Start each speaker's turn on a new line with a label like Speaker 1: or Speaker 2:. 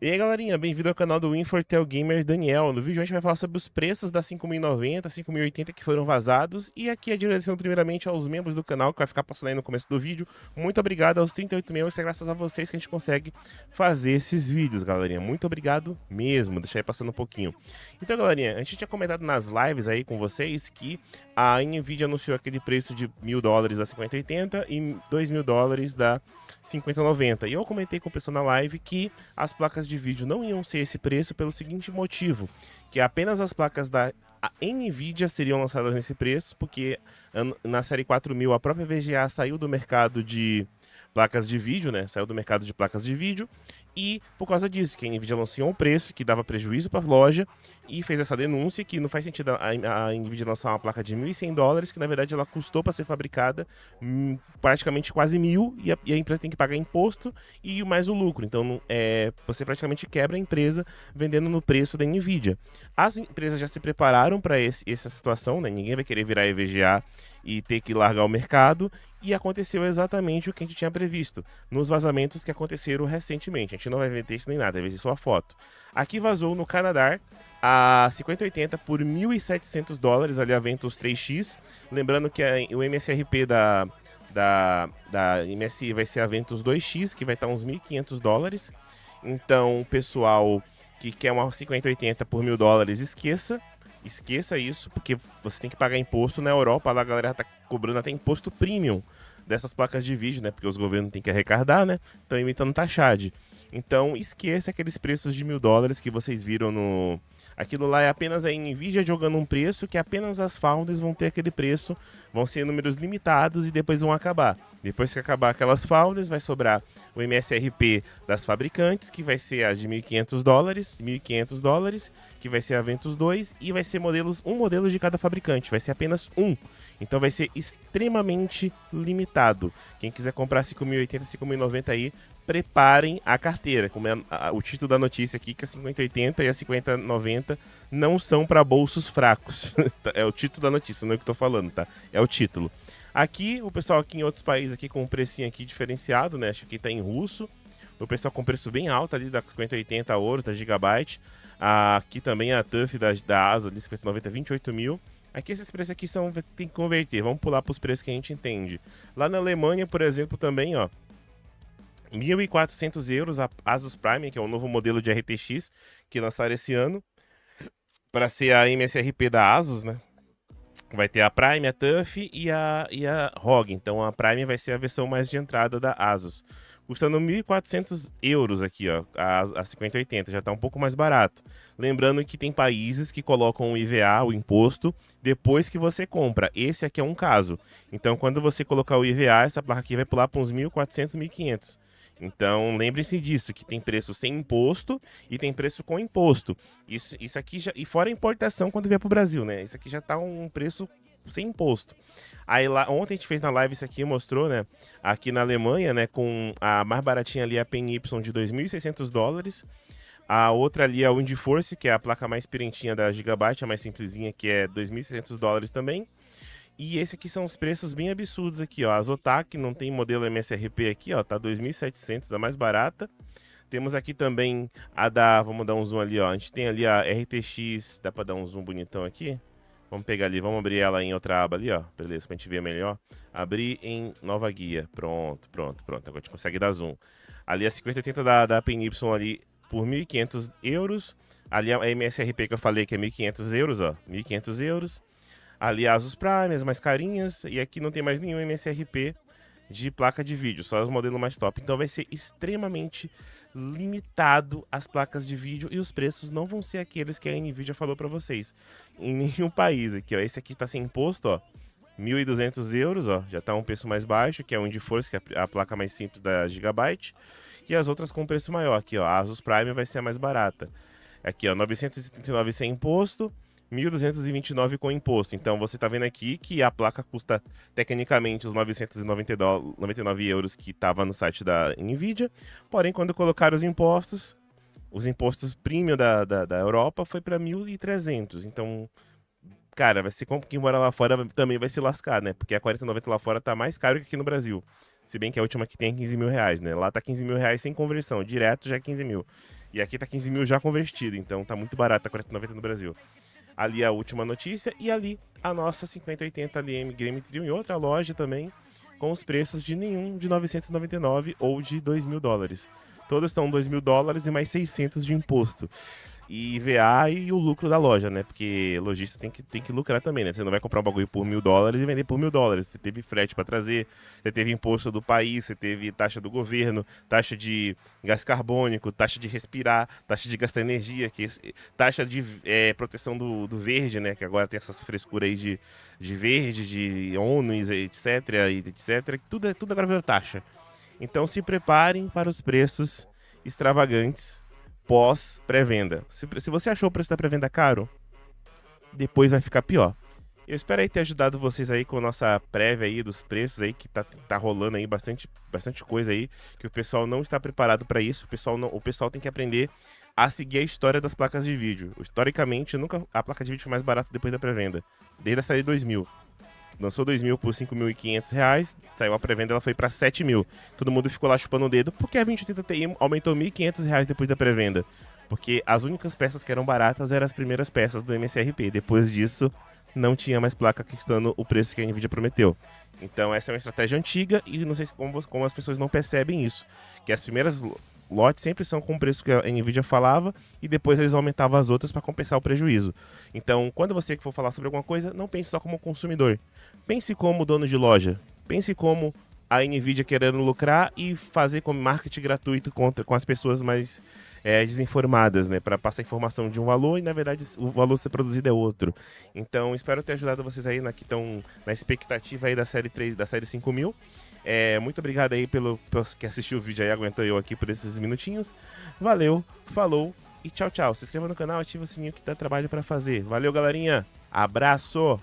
Speaker 1: E aí, galerinha, bem-vindo ao canal do Infortel Gamer Daniel. No vídeo a gente vai falar sobre os preços da 5090, 5080 que foram vazados. E aqui a primeiramente aos membros do canal, que vai ficar passando aí no começo do vídeo. Muito obrigado aos 38 membros, é graças a vocês que a gente consegue fazer esses vídeos, galerinha. Muito obrigado mesmo, deixa aí passando um pouquinho. Então, galerinha, a gente tinha comentado nas lives aí com vocês que a NVIDIA anunciou aquele preço de mil dólares da 5080 e dois mil dólares da 5090. E eu comentei com o pessoal na live que as placas placas de vídeo não iam ser esse preço pelo seguinte motivo, que apenas as placas da NVIDIA seriam lançadas nesse preço, porque na série 4000 a própria VGA saiu do mercado de placas de vídeo, né? Saiu do mercado de placas de vídeo. E por causa disso, que a Nvidia lançou um preço que dava prejuízo para a loja e fez essa denúncia que não faz sentido a, Nvidia lançar uma placa de 1.100 dólares, que na verdade ela custou para ser fabricada hum, praticamente quase mil e a, empresa tem que pagar imposto e mais o lucro. Então é, você praticamente quebra a empresa vendendo no preço da Nvidia. As empresas já se prepararam para essa situação, né? ninguém vai querer virar EVGA e ter que largar o mercado. E aconteceu exatamente o que a gente tinha previsto, nos vazamentos que aconteceram recentemente. A gente não vai ver texto nem nada, vai ver só a foto. Aqui vazou no Canadá a 5080 por 1.700 dólares, ali a Ventus 3X. Lembrando que a, o MSRP da, da, da MSI vai ser a Ventus 2X, que vai estar uns 1.500 dólares. Então, pessoal que quer uma 5080 por mil dólares, esqueça esqueça isso, porque você tem que pagar imposto na Europa, lá a galera tá cobrando até imposto premium dessas placas de vídeo, né? Porque os governos têm que arrecadar, né? Estão imitando taxade. Então esqueça aqueles preços de mil dólares que vocês viram no. Aquilo lá é apenas a Nvidia jogando um preço que apenas as founders vão ter aquele preço, vão ser números limitados e depois vão acabar. Depois que acabar aquelas founders, vai sobrar o MSRP das fabricantes, que vai ser as de 1.500 dólares, 1.500 dólares, que vai ser a Ventus 2 e vai ser modelos um modelo de cada fabricante, vai ser apenas um. Então vai ser extremamente limitado. Quem quiser comprar 5.080, 5.090 aí, preparem a carteira. Como é o título da notícia aqui, que é a 5080 e a 5090 não são para bolsos fracos. Tá, é o título da notícia, não é o que estou falando, tá? É o título. Aqui, o pessoal aqui em outros países aqui com um precinho aqui diferenciado, né? Acho que tá em russo. O pessoal com preço bem alto ali da 5080 ouro, da Gigabyte. aqui também a TUF da, da ASA, ali 5090, 28 é mil. Aqui esses preços aqui são tem que converter. Vamos pular para os preços que a gente entende. Lá na Alemanha, por exemplo, também, ó, 1.400 euros a Asus Prime, que é o novo modelo de RTX que lançaram esse ano, para ser a MSRP da Asus, né? Vai ter a Prime, a TUF e a, e a ROG. Então a Prime vai ser a versão mais de entrada da Asus. Custando 1.400 euros aqui, ó, a, a 5080, já está um pouco mais barato. Lembrando que tem países que colocam o IVA, o imposto, depois que você compra. Esse aqui é um caso. Então quando você colocar o IVA, essa placa aqui vai pular para uns 1.400, 1.500. Então, lembre-se disso, que tem preço sem imposto e tem preço com imposto. Isso, isso aqui já, e fora a importação quando vier para o Brasil, né? Isso aqui já está um preço sem imposto. Aí lá, ontem a gente fez na live isso aqui, mostrou, né? Aqui na Alemanha, né, com a mais baratinha ali a pen de 2.600 dólares, a outra ali é a Windforce, que é a placa mais pirentinha da Gigabyte, a mais simplesinha, que é 2.600 dólares também. E esse aqui são os preços bem absurdos aqui, ó. A Zotac não tem modelo MSRP aqui, ó, tá 2.700, a mais barata. Temos aqui também a da, vamos dar um zoom ali, ó. A gente tem ali a RTX, dá para dar um zoom bonitão aqui? Vamos pegar ali, vamos abrir ela em outra aba ali, ó. Beleza, pra gente ver melhor. Abrir em nova guia. Pronto, pronto, pronto. Agora a gente consegue dar zoom. Ali é a 5080 da, da PNY ali por 1.500 euros. Ali é a MSRP que eu falei que é 1.500 euros, ó. 1.500 euros. Aliás, os Prime, as mais carinhas, e aqui não tem mais nenhum MSRP de placa de vídeo, só as modelo mais top. Então vai ser extremamente limitado as placas de vídeo e os preços não vão ser aqueles que a Nvidia falou para vocês em nenhum país aqui, ó. Esse aqui tá sem imposto, ó. 1.200 euros, ó, já tá um preço mais baixo, que é o Indy que é a placa mais simples da Gigabyte, e as outras com preço maior aqui, ó. A Asus Prime vai ser a mais barata. Aqui, ó, 979 sem imposto, 1.229 com imposto. Então você está vendo aqui que a placa custa tecnicamente os 999 euros que estava no site da Nvidia. Porém, quando colocaram os impostos, os impostos premium da, da, da Europa foi para 1.300. Então, cara, vai ser como quem mora lá fora também vai se lascar, né? Porque a 4090 lá fora tá mais caro que aqui no Brasil. Se bem que a última que tem é 15 mil reais, né? Lá tá 15 mil reais sem conversão, direto já é 15 mil. E aqui tá 15 mil já convertido, então tá muito barato a 4090 no Brasil. Ali é a última notícia e ali a nossa 5080 LM Game Trio em outra loja também, com os preços de nenhum de 999 ou de 2 mil dólares. Todas estão 2 mil dólares e mais 600 de imposto. E IVA e o lucro da loja, né? Porque lojista tem que, tem que lucrar também, né? Você não vai comprar um bagulho por mil dólares e vender por mil dólares. Você teve frete para trazer, você teve imposto do país, você teve taxa do governo, taxa de gás carbônico, taxa de respirar, taxa de gastar energia, que, taxa de é, proteção do, do verde, né? Que agora tem essas frescuras aí de, de verde, de ONU, etc, etc. Tudo, é, tudo agora virou taxa. Então se preparem para os preços extravagantes pós pré-venda. Se, se você achou o preço da pré-venda caro, depois vai ficar pior. Eu espero aí ter ajudado vocês aí com a nossa prévia aí dos preços aí que tá, tá rolando aí bastante, bastante coisa aí que o pessoal não está preparado para isso. O pessoal não, o pessoal tem que aprender a seguir a história das placas de vídeo. Historicamente, nunca a placa de vídeo foi mais barata depois da pré-venda, desde a série 2000. Lançou 2 mil por 5.500 reais, saiu a pré-venda, ela foi para 7 mil. Todo mundo ficou lá chupando o dedo, porque a 2080 Ti aumentou 1.500 reais depois da pré-venda. Porque as únicas peças que eram baratas eram as primeiras peças do MSRP. Depois disso, não tinha mais placa custando o preço que a Nvidia prometeu. Então essa é uma estratégia antiga e não sei como, como as pessoas não percebem isso. Que as primeiras lotes sempre são com o preço que a Nvidia falava e depois eles aumentavam as outras para compensar o prejuízo. Então, quando você for falar sobre alguma coisa, não pense só como consumidor. Pense como dono de loja. Pense como a Nvidia querendo lucrar e fazer como marketing gratuito contra, com as pessoas mais é, desinformadas, né? Para passar informação de um valor e, na verdade, o valor ser produzido é outro. Então, espero ter ajudado vocês aí na, que estão na expectativa aí da série 3, da série 5000. É, muito obrigado aí pelo, pelo que assistiu o vídeo aí, aguentou eu aqui por esses minutinhos. Valeu, falou e tchau, tchau. Se inscreva no canal, ativa o sininho que dá trabalho para fazer. Valeu, galerinha. Abraço!